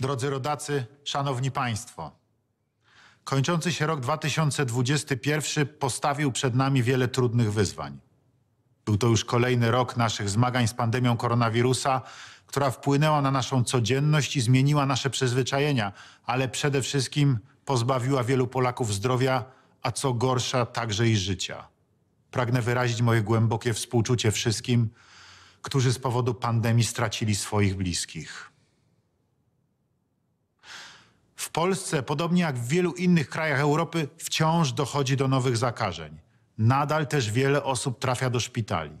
Drodzy rodacy, szanowni państwo, kończący się rok 2021 postawił przed nami wiele trudnych wyzwań. Był to już kolejny rok naszych zmagań z pandemią koronawirusa, która wpłynęła na naszą codzienność i zmieniła nasze przyzwyczajenia, ale przede wszystkim pozbawiła wielu Polaków zdrowia, a co gorsza, także i życia. Pragnę wyrazić moje głębokie współczucie wszystkim, którzy z powodu pandemii stracili swoich bliskich. Polsce, podobnie jak w wielu innych krajach Europy, wciąż dochodzi do nowych zakażeń. Nadal też wiele osób trafia do szpitali.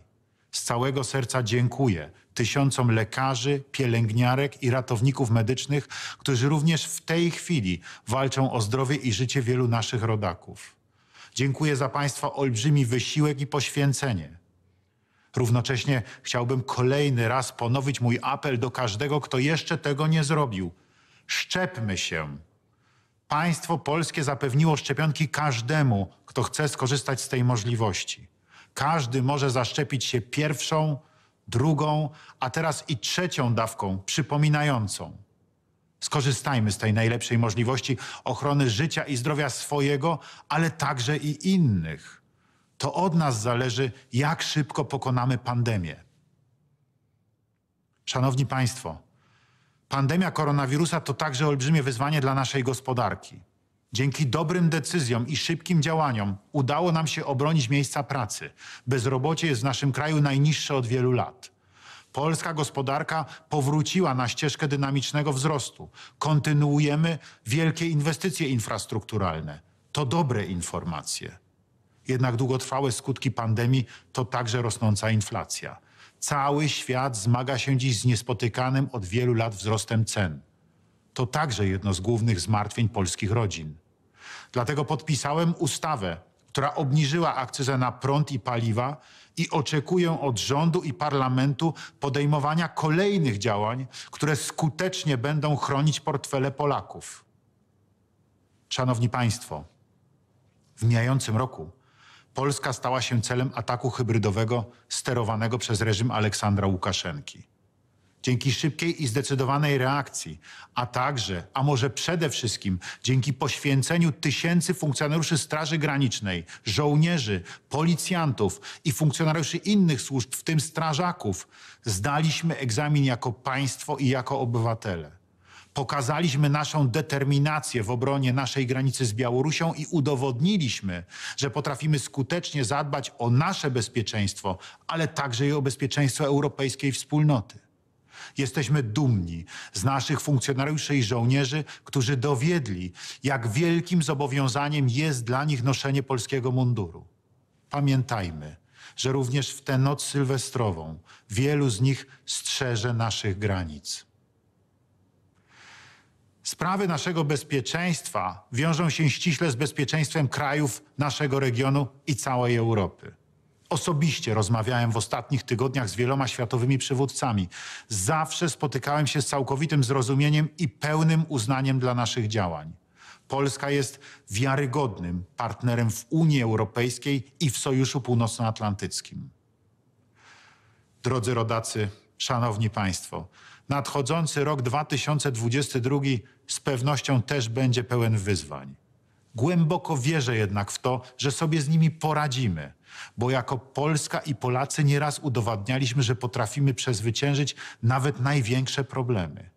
Z całego serca dziękuję tysiącom lekarzy, pielęgniarek i ratowników medycznych, którzy również w tej chwili walczą o zdrowie i życie wielu naszych rodaków. Dziękuję za Państwa olbrzymi wysiłek i poświęcenie. Równocześnie chciałbym kolejny raz ponowić mój apel do każdego, kto jeszcze tego nie zrobił. Szczepmy się. Państwo polskie zapewniło szczepionki każdemu, kto chce skorzystać z tej możliwości. Każdy może zaszczepić się pierwszą, drugą, a teraz i trzecią dawką przypominającą. Skorzystajmy z tej najlepszej możliwości ochrony życia i zdrowia swojego, ale także i innych. To od nas zależy, jak szybko pokonamy pandemię. Szanowni Państwo, Pandemia koronawirusa to także olbrzymie wyzwanie dla naszej gospodarki. Dzięki dobrym decyzjom i szybkim działaniom udało nam się obronić miejsca pracy. Bezrobocie jest w naszym kraju najniższe od wielu lat. Polska gospodarka powróciła na ścieżkę dynamicznego wzrostu. Kontynuujemy wielkie inwestycje infrastrukturalne. To dobre informacje. Jednak długotrwałe skutki pandemii to także rosnąca inflacja. Cały świat zmaga się dziś z niespotykanym od wielu lat wzrostem cen. To także jedno z głównych zmartwień polskich rodzin. Dlatego podpisałem ustawę, która obniżyła akcyzę na prąd i paliwa i oczekuję od rządu i parlamentu podejmowania kolejnych działań, które skutecznie będą chronić portfele Polaków. Szanowni Państwo, w mijającym roku Polska stała się celem ataku hybrydowego sterowanego przez reżim Aleksandra Łukaszenki. Dzięki szybkiej i zdecydowanej reakcji, a także, a może przede wszystkim dzięki poświęceniu tysięcy funkcjonariuszy Straży Granicznej, żołnierzy, policjantów i funkcjonariuszy innych służb, w tym strażaków, zdaliśmy egzamin jako państwo i jako obywatele. Pokazaliśmy naszą determinację w obronie naszej granicy z Białorusią i udowodniliśmy, że potrafimy skutecznie zadbać o nasze bezpieczeństwo, ale także i o bezpieczeństwo europejskiej wspólnoty. Jesteśmy dumni z naszych funkcjonariuszy i żołnierzy, którzy dowiedli, jak wielkim zobowiązaniem jest dla nich noszenie polskiego munduru. Pamiętajmy, że również w tę noc sylwestrową wielu z nich strzeże naszych granic. Sprawy naszego bezpieczeństwa wiążą się ściśle z bezpieczeństwem krajów naszego regionu i całej Europy. Osobiście rozmawiałem w ostatnich tygodniach z wieloma światowymi przywódcami. Zawsze spotykałem się z całkowitym zrozumieniem i pełnym uznaniem dla naszych działań. Polska jest wiarygodnym partnerem w Unii Europejskiej i w Sojuszu Północnoatlantyckim. Drodzy rodacy, Szanowni Państwo, nadchodzący rok 2022 z pewnością też będzie pełen wyzwań. Głęboko wierzę jednak w to, że sobie z nimi poradzimy, bo jako Polska i Polacy nieraz udowadnialiśmy, że potrafimy przezwyciężyć nawet największe problemy.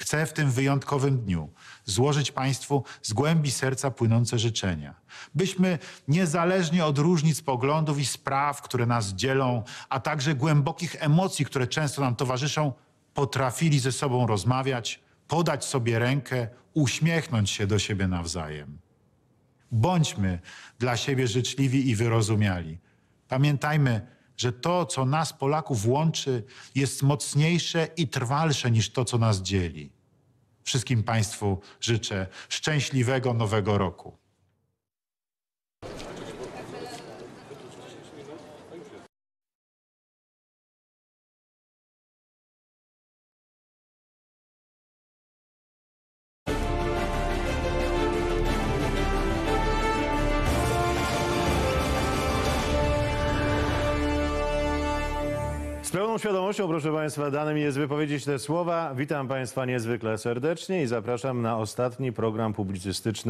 Chcę w tym wyjątkowym dniu złożyć Państwu z głębi serca płynące życzenia, byśmy niezależnie od różnic poglądów i spraw, które nas dzielą, a także głębokich emocji, które często nam towarzyszą, potrafili ze sobą rozmawiać, podać sobie rękę, uśmiechnąć się do siebie nawzajem. Bądźmy dla siebie życzliwi i wyrozumiali. Pamiętajmy, że to, co nas, Polaków, łączy, jest mocniejsze i trwalsze niż to, co nas dzieli. Wszystkim Państwu życzę szczęśliwego Nowego Roku. Z pełną świadomością, proszę Państwa, dane mi jest wypowiedzieć te słowa. Witam Państwa niezwykle serdecznie i zapraszam na ostatni program publicystyczny.